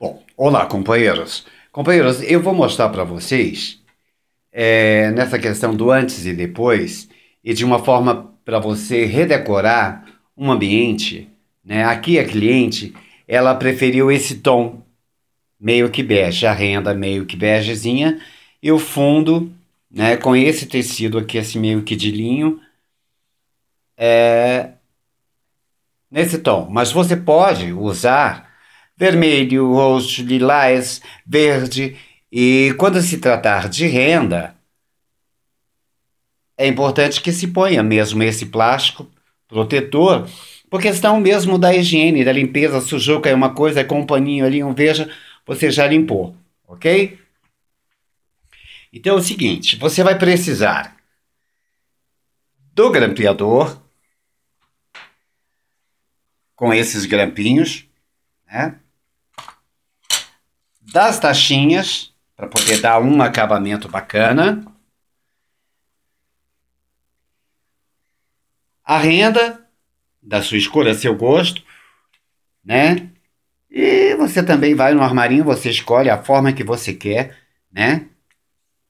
Bom, olá companheiros. Companheiros, eu vou mostrar para vocês é, nessa questão do antes e depois e de uma forma para você redecorar um ambiente. Né? Aqui a cliente, ela preferiu esse tom meio que bege, a renda meio que begezinha e o fundo né, com esse tecido aqui, esse assim, meio que de linho, é, nesse tom. Mas você pode usar vermelho, roxo, lilás, verde. E quando se tratar de renda, é importante que se ponha mesmo esse plástico protetor, por questão mesmo da higiene, da limpeza, sujou, caiu é uma coisa, é com um paninho ali, um veja, você já limpou, ok? Então é o seguinte, você vai precisar do grampeador, com esses grampinhos, né? das taxinhas para poder dar um acabamento bacana. A renda da sua escolha, seu gosto, né? E você também vai no armarinho, você escolhe a forma que você quer, né?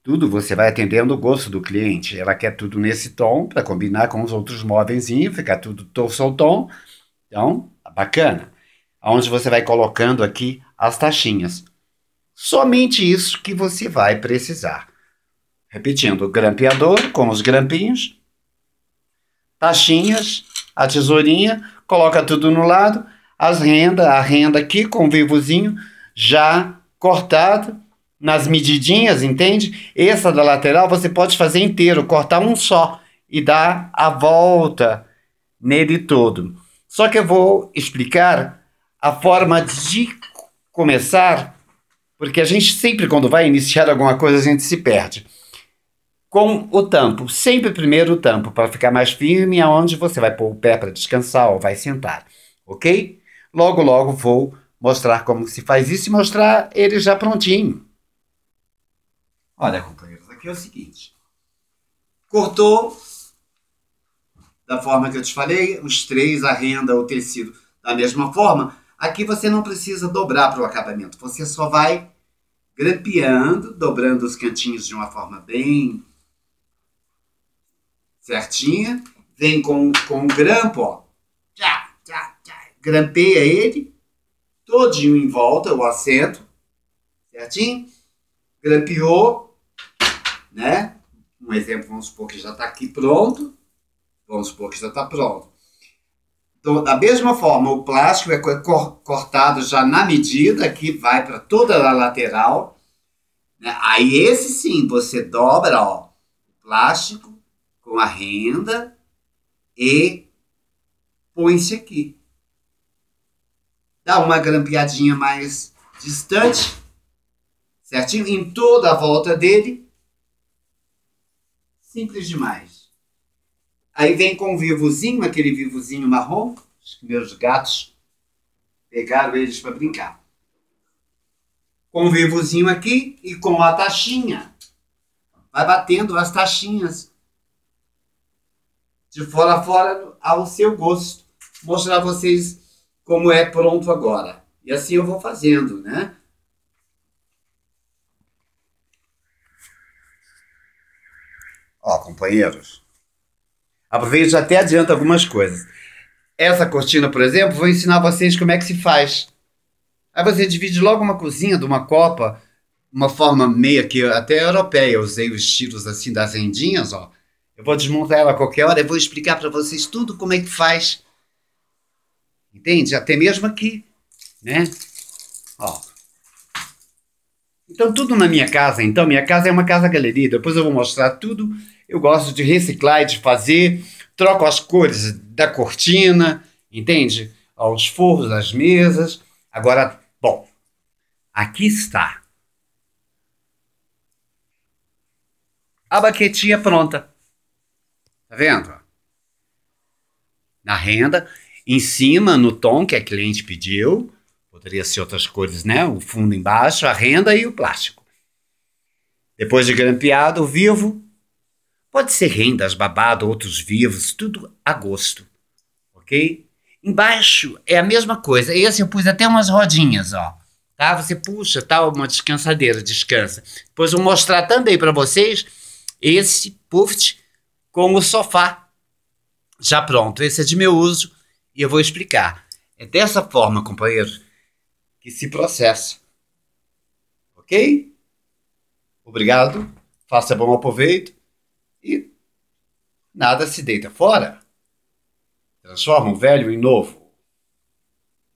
Tudo você vai atendendo o gosto do cliente. Ela quer tudo nesse tom para combinar com os outros móveis, ficar tudo tom ao tom. Então, bacana. Onde você vai colocando aqui as taxinhas. Somente isso que você vai precisar. Repetindo, grampeador com os grampinhos, taxinhas, a tesourinha, coloca tudo no lado, as renda, a renda aqui com o vivozinho já cortado nas medidinhas, entende? Essa da lateral você pode fazer inteiro, cortar um só e dar a volta nele todo. Só que eu vou explicar a forma de começar porque a gente sempre, quando vai iniciar alguma coisa, a gente se perde. Com o tampo, sempre primeiro o tampo, para ficar mais firme, aonde você vai pôr o pé para descansar ou vai sentar, ok? Logo, logo vou mostrar como se faz isso e mostrar ele já prontinho. Olha, companheiros, aqui é o seguinte. Cortou da forma que eu te falei, os três, a renda, o tecido da mesma forma. Aqui você não precisa dobrar para o acabamento, você só vai grampeando, dobrando os cantinhos de uma forma bem certinha. Vem com, com o grampo, ó. Tchá, tchá, tchá. Grampeia ele todinho em volta, o assento, certinho? Grampeou, né? Um exemplo, vamos supor que já está aqui pronto. Vamos supor que já está pronto. Então, da mesma forma, o plástico é cortado já na medida que vai para toda a lateral. Né? Aí esse sim, você dobra ó, o plástico com a renda e põe-se aqui. Dá uma grampeadinha mais distante, certinho? Em toda a volta dele. Simples demais. Aí vem com um vivozinho, aquele vivozinho marrom. Os meus gatos pegaram eles para brincar. Com o vivozinho aqui e com a taxinha. Vai batendo as taxinhas. De fora a fora ao seu gosto. Vou mostrar a vocês como é pronto agora. E assim eu vou fazendo, né? Ó, companheiros. Aproveito já até adianta algumas coisas. Essa cortina, por exemplo, vou ensinar vocês como é que se faz. Aí você divide logo uma cozinha de uma copa, uma forma meia que até é europeia. Eu usei os tiros assim das rendinhas, ó. Eu vou desmontar ela a qualquer hora e vou explicar para vocês tudo como é que faz. Entende? Até mesmo aqui, né? Ó. Então, tudo na minha casa. Então, minha casa é uma casa-galeria. Depois eu vou mostrar tudo eu gosto de reciclar e de fazer, troco as cores da cortina, entende? Aos forros das mesas. Agora, bom, aqui está. A baquetinha pronta. Tá vendo? Na renda, em cima, no tom que a cliente pediu, poderia ser outras cores, né? O fundo embaixo, a renda e o plástico. Depois de grampeado, vivo, Pode ser rendas, babado, outros vivos, tudo a gosto, ok? Embaixo é a mesma coisa. Esse assim, eu pus até umas rodinhas, ó. Tá? Você puxa, tá? Uma descansadeira, descansa. Depois eu vou mostrar também para vocês esse puff com o sofá já pronto. Esse é de meu uso e eu vou explicar. É dessa forma, companheiros, que se processa. Ok? Obrigado. Faça bom aproveito e nada se deita fora. Transforma um velho em novo.